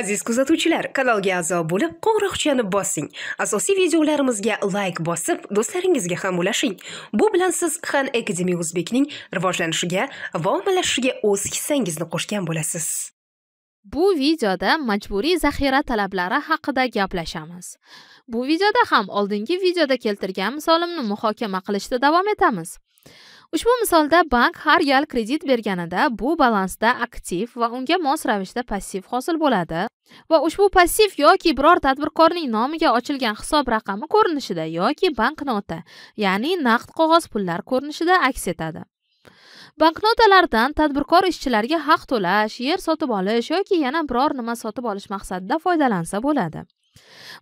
aziz kuzatuvchilar kanalga a'zo bo'lib qo'ng'iroqchani bossing asosiy videolarimizga layk bosib do'stlaringizga ham ulashing bu bilan siz han akademi o'zbekning rivojlanishiga va ommalashishiga o'z hissangizni qo'shgan bo'lasiz bu videoda majburiy zaxira talablari haqida gaplashamiz bu videoda ham oldingi videoda keltirgan misolimni muhokama qilishda davom etamiz ushbu misolda bank har gal kredit berganida bu balansda aktiv va unga mos ravishda passiv hosil bo'ladi va ushbu passiv yoki biror tadbirkorning nomiga ochilgan hisob raqami ko'rinishida yoki banknota ya'ni naqd qog'oz pullar ko'rinishida aks etadi banknotalardan tadbirkor ishchilarga haq to'lash yer sotib olish yoki yana biror nima sotib olish maqsadida foydalansa bo'ladi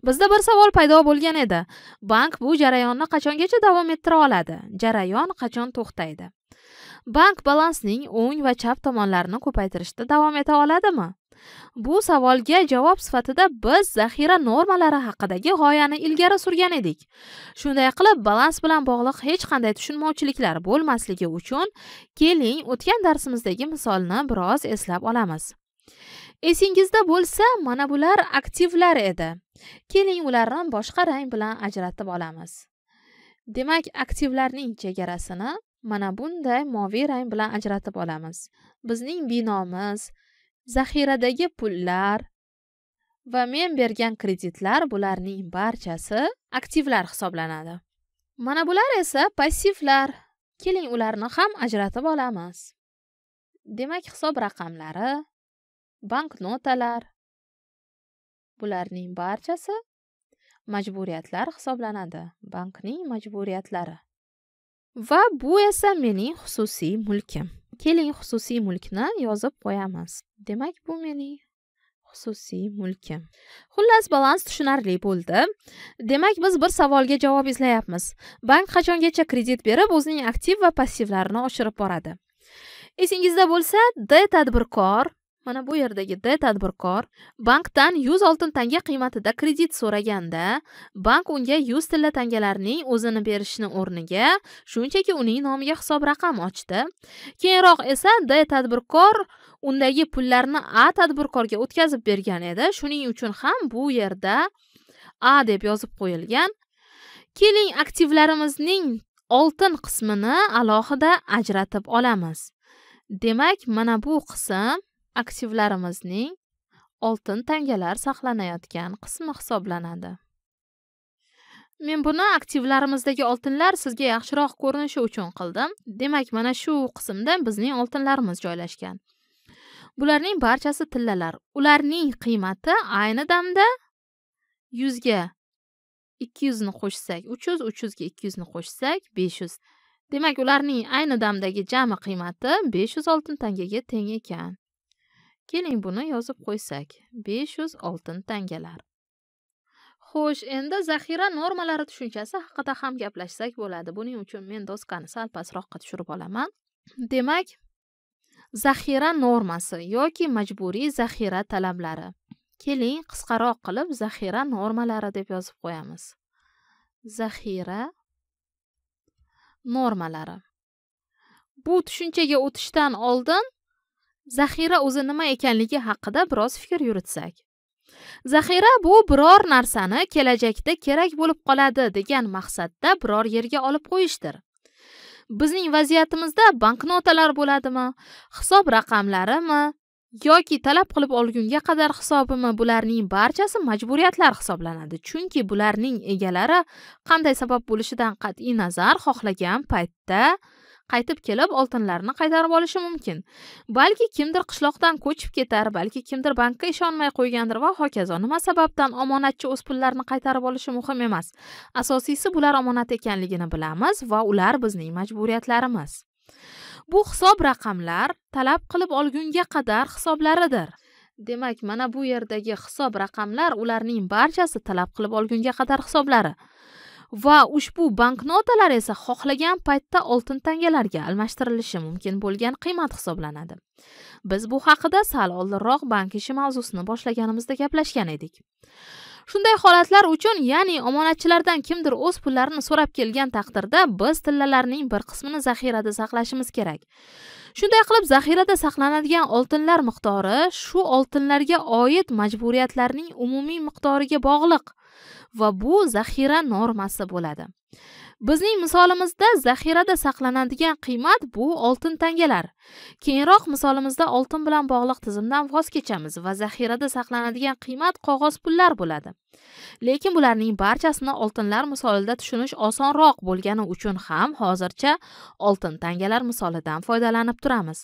bizda bir savol paydo bo'lgan edi bank bu jarayonni qachongacha davom ettira oladi jarayon qachon to'xtaydi bank balansning o'ng va chap tomonlarini ko'paytirishda davom eta oladimi bu savolga javob sifatida biz zaxira normalari haqidagi g'oyani ilgari surgan edik shunday qilib balans bilan bog'liq hech qanday tushunmovchiliklar bo'lmasligi uchun keling o'tgan darsimizdagi misolni biroz eslab olamiz esingizda bo'lsa mana bular aktivlar edi keling ularni boshqa rang bilan ajratib olamiz demak aktivlarning chegarasini mana bunday moviy rang bilan ajratib olamiz bizning binomiz zaxiradagi pullar va men bergan kreditlar bularning barchasi aktivlar hisoblanadi mana bular esa passivlar keling ularni ham ajratib olamiz demak hisob raqamlari banknotalar. Bularning barchasi majburiyatlar hisoblanadi. Bankning majburiyatlari. Va bu esa mening xususiy mulkim. Keling, xususiy mulkni yozib qo'yamiz. Demak, bu mening xususiy mulkim xullas balans tushunarli bo'ldi demak biz bir savolga javob izlayapmiz bank qachongacha kredit berib o'zining aktiv va passivlarini oshirib boradi esingizda bo'lsa d tadbirkor mana bu yerdagi d tadbirkor bankdan 100 oltin tanga qiymatida kredit so'raganda bank unga 100 tilla tangalarning o'zini berishni o'rniga shunchaki uning nomiga hisob raqam ochdi keyinroq esa d tadbirkor undagi pullarni a tadbirkorga o'tkazib bergan edi shuning uchun ham bu yerda a deb yozib qo'yilgan keling aktivlarimizning oltin qismini alohida ajratib olamiz demak mana bu qism aktivlarimizning oltin tangalar saqlanayotgan qismi hisoblanadi. Men buni aktivlarimizdagi oltinlar sizga yaxshiroq ko'rinishi uchun qildim. Demak, mana shu qismda bizning oltinlarimiz joylashgan. Bularning barchasi tillalar. Ularning qiymati ayni damda 100 ga 200 ni qo'shsak 300, 300 ga 200 ni qo'shsak 500. Demak, ularning ayni damdagi jami qiymati 500 oltin tangaga teng ekan. keling buni yozib qo'ysak 500 oltin tangalar xo'sh endi zaxira normalari tushunchasi haqida ham gaplashsak bo'ladi buning uchun men doskani sal pastroqqa tushirib olaman demak zaxira normasi yoki majburiy zaxira talablari keling qisqaroq qilib zaxira normalari deb yozib qo'yamiz zaxira normalari bu tushunchaga o'tishdan oldin zaxira o'zi nima ekanligi haqida biroz fikr yuritsak zaxira bu biror narsani kelajakda kerak bo'lib qoladi degan maqsadda biror yerga olib qo'yishdir bizning vaziyatimizda banknotalar bo'ladimi hisob raqamlarimi yoki talab qilib olgunga qadar hisobimi bularning barchasi majburiyatlar hisoblanadi chunki bularning egalari qanday sabab bo'lishidan qat'iy nazar xohlagan paytda qaytib kelib oltinlarini qaytarib olishi mumkin balki kimdir qishloqdan ko'chib ketar balki kimdir bankka ishonmay qo'ygandir va hokazo nima sababdan omonatchi o'z pullarini qaytarib olishi muhim emas asosiysi bular omonat ekanligini bilamiz va ular bizning majburiyatlarimiz bu hisob raqamlar talab qilib olgunga qadar hisoblaridir demak mana bu yerdagi hisob raqamlar ularning barchasi talab qilib olgunga qadar hisoblari va ushbu banknotalar esa xohlagan paytda oltin tangalarga almashtirilishi mumkin bo'lgan qiymat hisoblanadi biz bu haqida sal oldinroq bank ishi mavzusini boshlaganimizda gaplashgan edik shunday holatlar uchun ya'ni omonatchilardan kimdir o'z pullarini so'rab kelgan taqdirda biz tillalarning bir qismini zaxirada saqlashimiz kerak shunday qilib zaxirada saqlanadigan oltinlar miqdori shu oltinlarga oid majburiyatlarning umumiy miqdoriga bog'liq va bu zaxira normasi bo'ladi bizning misolimizda zaxirada saqlanadigan qiymat bu oltin tangalar keyinroq misolimizda oltin bilan bog'liq tizimdan voz kechamiz va zaxirada saqlanadigan qiymat qog'oz pullar bo'ladi lekin bularning barchasini oltinlar misolida tushunish osonroq bo'lgani uchun ham hozircha oltin tangalar misolidan foydalanib turamiz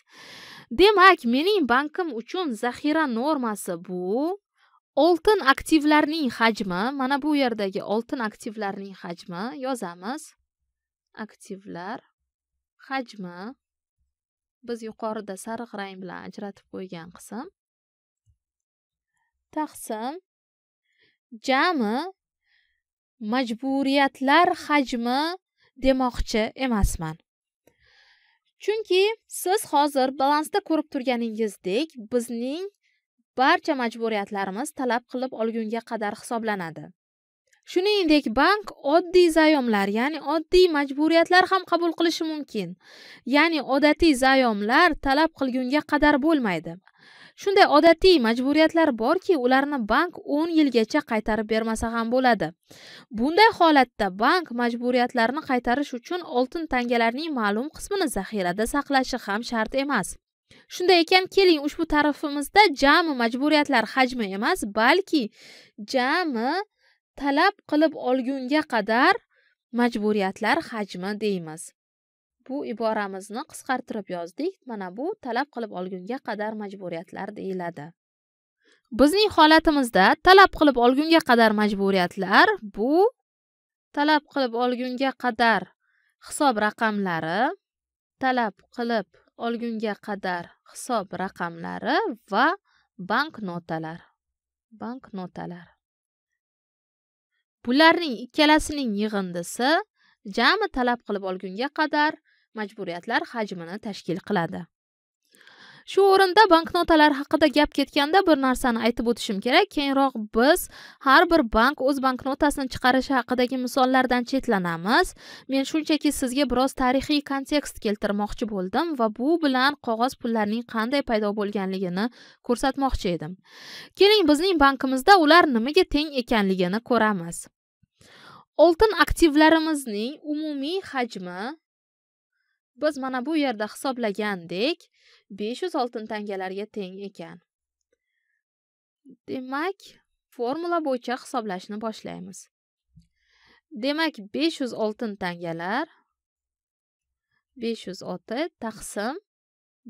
demak mening bankim uchun zaxira normasi bu oltin aktivlarning hajmi mana bu yerdagi oltin aktivlarning hajmi yozamiz aktivlar hajmi biz yuqorida sariq rang bilan ajratib qo'ygan qism taqsim jami majburiyatlar hajmi demoqchi emasman chunki siz hozir balansda ko'rib turganingizdek bizning barcha majburiyatlarimiz talab qilib olgunga qadar hisoblanadi shuningdek bank oddiy zayomlar ya'ni oddiy majburiyatlar ham qabul qilishi mumkin ya'ni odatiy zayomlar talab qilgunga qadar bo'lmaydi shunday odatiy majburiyatlar borki ularni bank o'n yilgacha qaytarib bermasa ham bo'ladi bunday holatda bank majburiyatlarni qaytarish uchun oltin tangalarning ma'lum qismini zaxirada saqlashi ham shart emas shunday ekan keling ushbu tarifimizda jami majburiyatlar hajmi emas balki jami talab qilib olgunga qadar majburiyatlar hajmi deymiz bu iboramizni qisqartirib yozdik mana bu talab qilib olgunga qadar majburiyatlar deyiladi bizning holatimizda talab qilib olgunga qadar majburiyatlar bu talab qilib olgunga qadar hisob raqamlari talab qilib olgunga qadar hisob raqamlari va banknotalar banknotalar bularning ikkalasining yig'indisi jami talab qilib olgunga qadar majburiyatlar hajmini tashkil qiladi shu o'rinda banknotalar haqida gap ketganda bir narsani aytib o'tishim kerak keyinroq biz har bir bank o'z banknotasini chiqarishi haqidagi misollardan chetlanamiz men shunchaki sizga biroz tarixiy kontekst keltirmoqchi bo'ldim va bu bilan qog'oz pullarning qanday paydo bo'lganligini ko'rsatmoqchi edim keling bizning bankimizda ular nimaga teng ekanligini ko'ramiz oltin aktivlarimizning umumiy hajmi biz mana bu yerda hisoblagandek 500 oltin tangalarga teng ekan demak formula bo'yicha hisoblashni boshlaymiz demak 500 oltin tangalar 500 oti taqsim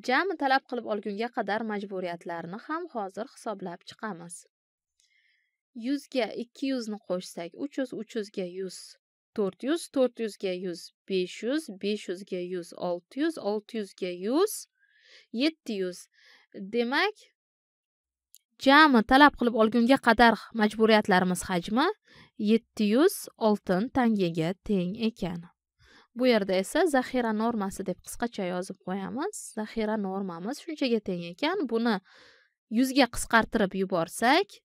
jami talab qilib olgunga qadar majburiyatlarni ham hozir hisoblab chiqamiz yuzga ikki yuzni qo'shsak uch yuz uch yuzga yuz to'rt yuz to'rt yuzga yuz besh yuz besh yuzga yuz olti yuz olti yuzga yuz yetti yuz demak jami talab qilib olgunga qadar majburiyatlarimiz hajmi yetti yuz oltin tangaga teng ekan bu yerda esa zaxira normasi deb qisqacha yozib qo'yamiz zaxira normamiz shunchaga teng ekan buni yuzga qisqartirib yuborsak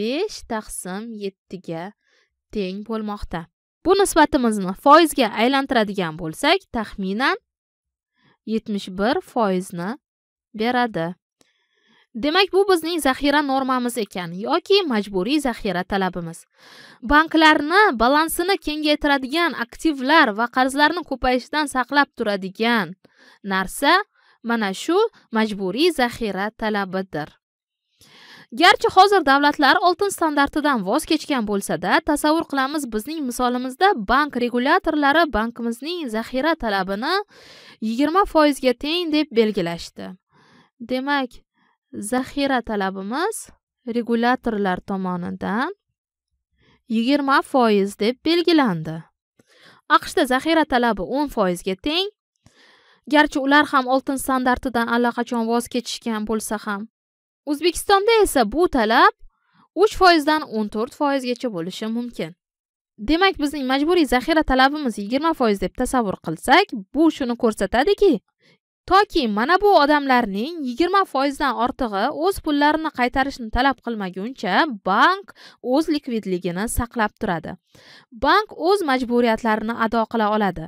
besh taqsim yettiga teng bo'lmoqda bu nisbatimizni foizga aylantiradigan bo'lsak taxminan 71 foizni beradi demak bu bizning zaxira normamiz ekan yoki majburiy zaxira talabimiz banklarni balansini kengaytiradigan aktivlar va qarzlarni ko'payishidan saqlab turadigan narsa mana shu majburiy zaxira talabidir garchi hozir davlatlar oltin standartidan voz kechgan bo'lsa-da, tasavvur qilamiz bizning misolimizda bank regulyatorlari bankimizning zaxira talabini 20% ga teng deb belgilashdi demak zaxira talabimiz regulyatorlar tomonidan 20% deb belgilandi aqshda zaxira talabi 10% ga teng garchi ular ham oltin standartidan allaqachon voz kechishgan bo'lsa ham o'zbekistonda esa bu talab 3 foizdan 14 foizgacha bo'lishi mumkin demak bizning majburiy zaxira talabimiz 20 foiz deb tasavvur qilsak bu shuni ko'rsatadiki toki mana bu odamlarning 20 foizdan ortig'i o'z pullarini qaytarishni talab qilmaguncha bank o'z likvidligini saqlab turadi bank o'z majburiyatlarini ado qila oladi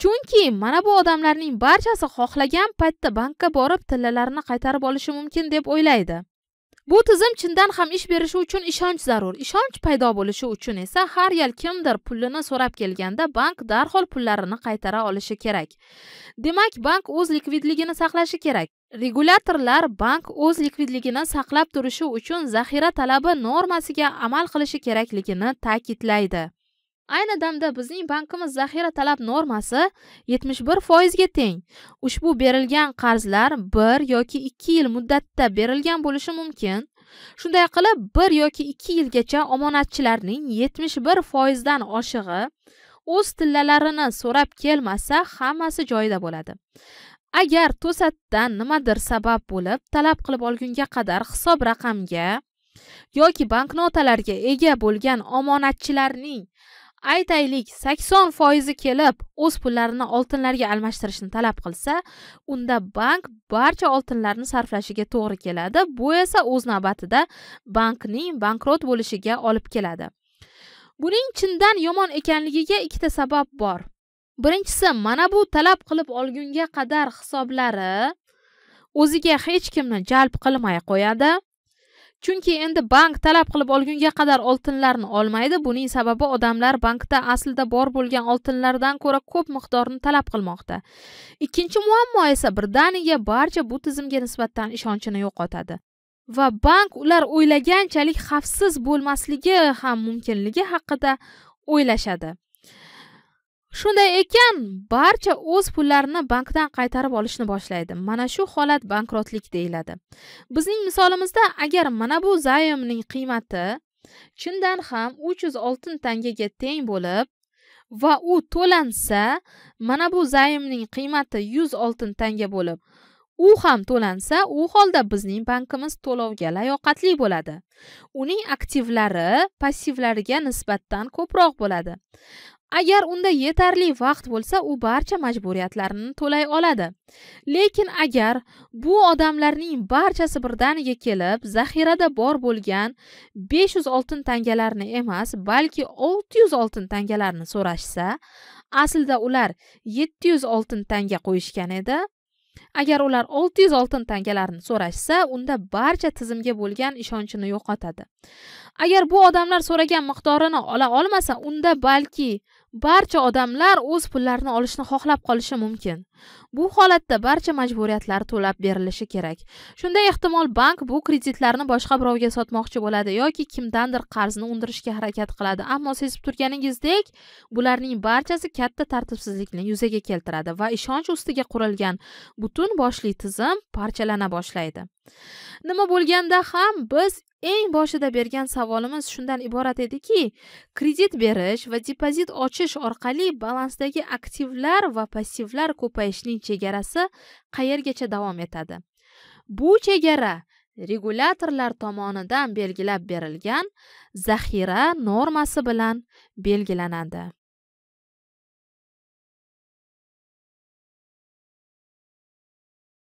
chunki mana bu odamlarning barchasi xohlagan paytda bankka borib tillalarini qaytarib olishi mumkin deb o'ylaydi bu tizim chindan ham ish berishi uchun ishonch zarur ishonch paydo bo'lishi uchun esa har yil kimdir pulini so'rab kelganda bank darhol pullarini qaytara olishi kerak demak bank o'z likvidligini saqlashi kerak regulyatorlar bank o'z likvidligini saqlab turishi uchun zaxira talabi normasiga amal qilishi kerakligini ta'kidlaydi ayni damda bizning bankimiz zaxira talab normasi 71 foizga teng ushbu berilgan qarzlar 1 yoki 2 yil muddatda berilgan bo'lishi mumkin shunday qilib 1 yoki 2 yilgacha omonatchilarning 71 foizdan oshig'i o'z tillalarini so'rab kelmasa hammasi joyida bo'ladi agar to'satdan nimadir sabab bo'lib talab qilib olgunga qadar hisob raqamga yoki banknotalarga ega bo'lgan omonatchilarning aytaylik sakson foizi kelib o'z pullarini oltinlarga almashtirishni talab qilsa unda bank barcha oltinlarni sarflashiga to'g'ri keladi bu esa o'z navbatida bankning bankrot bo'lishiga olib keladi buning chindan yomon ekanligiga ikkita sabab bor birinchisi mana bu talab qilib olgunga qadar hisoblari o'ziga hech kimni jalb qilmay qo'yadi chunki endi bank talab qilib olgunga qadar oltinlarni olmaydi buning sababi odamlar bankda aslida bor bo'lgan oltinlardan ko'ra ko'p miqdorni talab qilmoqda ikkinchi muammo esa birdaniga barcha bu tizimga nisbatan ishonchini yo'qotadi va bank ular o'ylaganchalik xavfsiz bo'lmasligi ham mumkinligi haqida o'ylashadi shunday ekan barcha o'z pullarini bankdan qaytarib olishni boshlaydi mana shu holat bankrotlik deyiladi bizning misolimizda agar mana bu zayomning qiymati chindan ham uch yuz oltin tangaga teng bo'lib va u to'lansa mana bu zayomning qiymati yuz oltin tanga bo'lib u ham to'lansa u holda bizning bankimiz to'lovga layoqatli bo'ladi uning aktivlari passivlariga nisbatan ko'proq bo'ladi agar unda yetarli vaqt bo'lsa u barcha majburiyatlarini to'lay oladi lekin agar bu odamlarning barchasi birdaniga kelib zaxirada bor bo'lgan 500 oltin tangalarni emas balki 600 oltin tangalarni so'rashsa aslida ular 700 oltin tanga qo'yishgan edi agar ular 600 oltin tangalarni so'rashsa unda barcha tizimga bo'lgan ishonchini yo'qotadi agar bu odamlar so'ragan miqdorini ola olmasa unda balki barcha odamlar o'z pullarini olishni xohlab qolishi mumkin bu holatda barcha majburiyatlar to'lab berilishi kerak shunda ehtimol bank bu kreditlarni boshqa birovga sotmoqchi bo'ladi yoki kimdandir qarzni undirishga harakat qiladi ammo sezib turganingizdek bularning barchasi katta tartibsizlikni yuzaga keltiradi va ishonch ustiga qurilgan butun boshli tizim parchalana boshlaydi nima bo'lganda ham biz eng boshida bergan savolimiz shundan iborat ediki kredit berish va depozit ochish orqali balansdagi aktivlar va passivlar ko'payishining chegarasi qayergacha davom etadi bu chegara regulyatorlar tomonidan belgilab berilgan zaxira normasi bilan belgilanadi